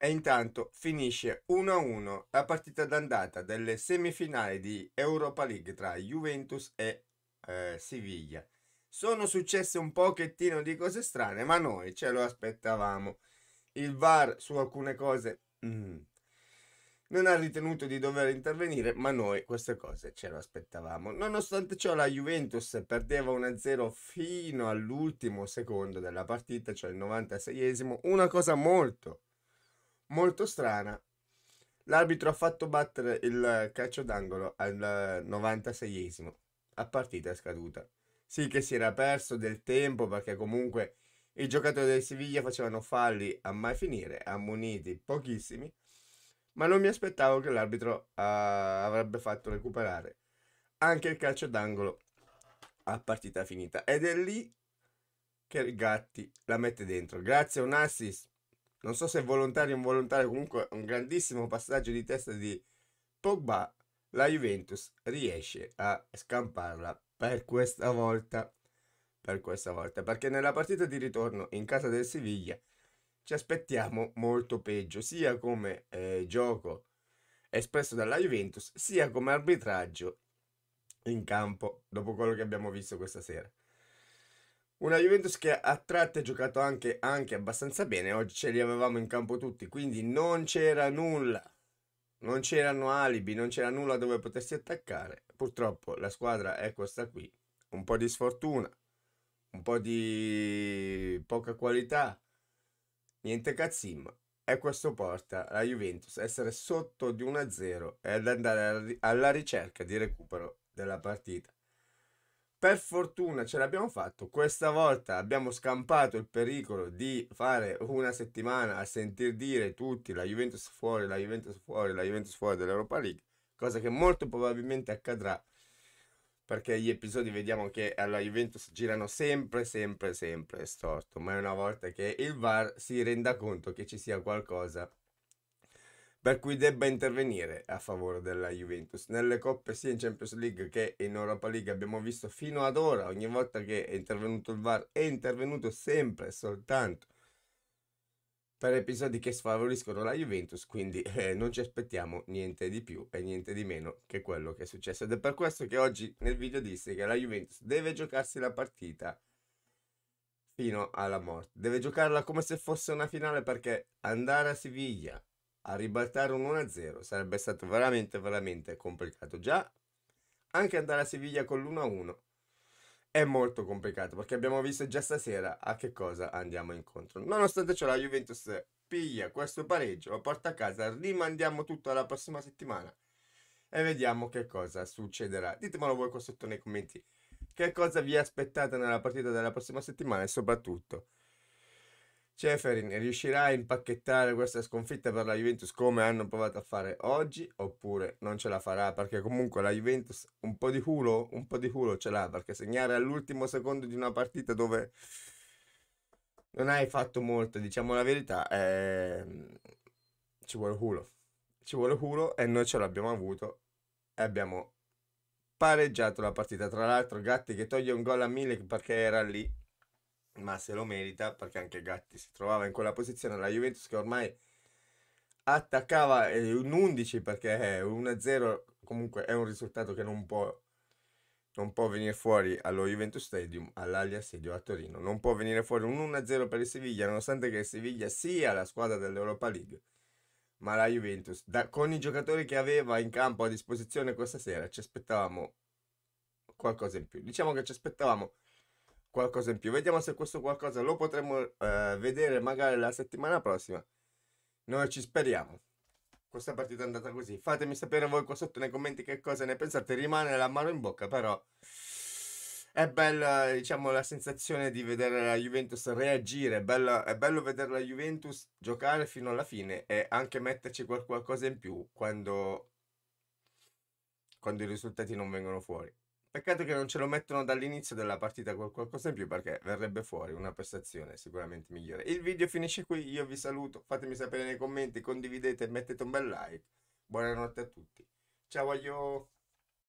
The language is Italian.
E intanto finisce 1-1 la partita d'andata delle semifinali di Europa League tra Juventus e eh, Siviglia. Sono successe un pochettino di cose strane, ma noi ce lo aspettavamo. Il VAR su alcune cose mm, non ha ritenuto di dover intervenire, ma noi queste cose ce lo aspettavamo. Nonostante ciò, la Juventus perdeva 1-0 fino all'ultimo secondo della partita, cioè il 96esimo, una cosa molto molto strana. L'arbitro ha fatto battere il calcio d'angolo al 96esimo, a partita scaduta. Sì che si era perso del tempo perché comunque i giocatori del Siviglia facevano falli a mai finire, ammoniti pochissimi, ma non mi aspettavo che l'arbitro uh, avrebbe fatto recuperare anche il calcio d'angolo a partita finita. Ed è lì che il Gatti la mette dentro. Grazie a un assist non so se volontario o involontario, comunque un grandissimo passaggio di testa di Pogba, la Juventus riesce a scamparla per questa volta. Per questa volta, perché nella partita di ritorno in casa del Siviglia ci aspettiamo molto peggio, sia come eh, gioco espresso dalla Juventus, sia come arbitraggio in campo, dopo quello che abbiamo visto questa sera. Una Juventus che a tratti ha giocato anche, anche abbastanza bene, oggi ce li avevamo in campo tutti, quindi non c'era nulla, non c'erano alibi, non c'era nulla dove potersi attaccare. Purtroppo la squadra è questa qui, un po' di sfortuna, un po' di poca qualità, niente cazzimma. E questo porta la Juventus a essere sotto di 1-0 e ad andare alla ricerca di recupero della partita. Per fortuna ce l'abbiamo fatto, questa volta abbiamo scampato il pericolo di fare una settimana a sentir dire tutti la Juventus fuori, la Juventus fuori, la Juventus fuori dell'Europa League, cosa che molto probabilmente accadrà perché gli episodi vediamo che alla Juventus girano sempre, sempre, sempre storto, ma è una volta che il VAR si renda conto che ci sia qualcosa per cui debba intervenire a favore della Juventus. Nelle coppe sia in Champions League che in Europa League abbiamo visto fino ad ora, ogni volta che è intervenuto il VAR, è intervenuto sempre e soltanto per episodi che sfavoriscono la Juventus, quindi eh, non ci aspettiamo niente di più e niente di meno che quello che è successo. Ed è per questo che oggi nel video disse che la Juventus deve giocarsi la partita fino alla morte. Deve giocarla come se fosse una finale perché andare a Siviglia a ribaltare un 1-0 sarebbe stato veramente, veramente complicato. Già anche andare a Siviglia con l'1-1 è molto complicato perché abbiamo visto già stasera a che cosa andiamo incontro. Nonostante ciò, la Juventus piglia questo pareggio, lo porta a casa, rimandiamo tutto alla prossima settimana e vediamo che cosa succederà. Ditemelo voi qua sotto nei commenti che cosa vi aspettate nella partita della prossima settimana e soprattutto Ceferin riuscirà a impacchettare questa sconfitta per la Juventus come hanno provato a fare oggi oppure non ce la farà perché comunque la Juventus un po' di culo, un po' di culo ce l'ha perché segnare all'ultimo secondo di una partita dove non hai fatto molto, diciamo la verità, è... Ehm, ci vuole culo. Ci vuole culo e noi ce l'abbiamo avuto e abbiamo pareggiato la partita. Tra l'altro Gatti che toglie un gol a Milik perché era lì ma se lo merita perché anche Gatti si trovava in quella posizione. La Juventus che ormai attaccava eh, un 11 perché eh, un 1-0 comunque è un risultato che non può, non può venire fuori allo Juventus Stadium, all'Alia Sedio a Torino. Non può venire fuori un 1-0 per il Siviglia, nonostante che il Siviglia sia la squadra dell'Europa League. Ma la Juventus, da, con i giocatori che aveva in campo a disposizione questa sera, ci aspettavamo qualcosa in più. Diciamo che ci aspettavamo qualcosa in più. Vediamo se questo qualcosa lo potremo eh, vedere magari la settimana prossima. Noi ci speriamo. Questa partita è andata così. Fatemi sapere voi qua sotto nei commenti che cosa ne pensate. Rimane la mano in bocca, però è bella, diciamo, la sensazione di vedere la Juventus reagire. È, bella, è bello vedere la Juventus giocare fino alla fine e anche metterci qualcosa in più quando, quando i risultati non vengono fuori. Peccato che non ce lo mettono dall'inizio della partita con qualcosa in più perché verrebbe fuori una prestazione sicuramente migliore. Il video finisce qui, io vi saluto, fatemi sapere nei commenti, condividete, mettete un bel like. Buonanotte a tutti. Ciao, voglio...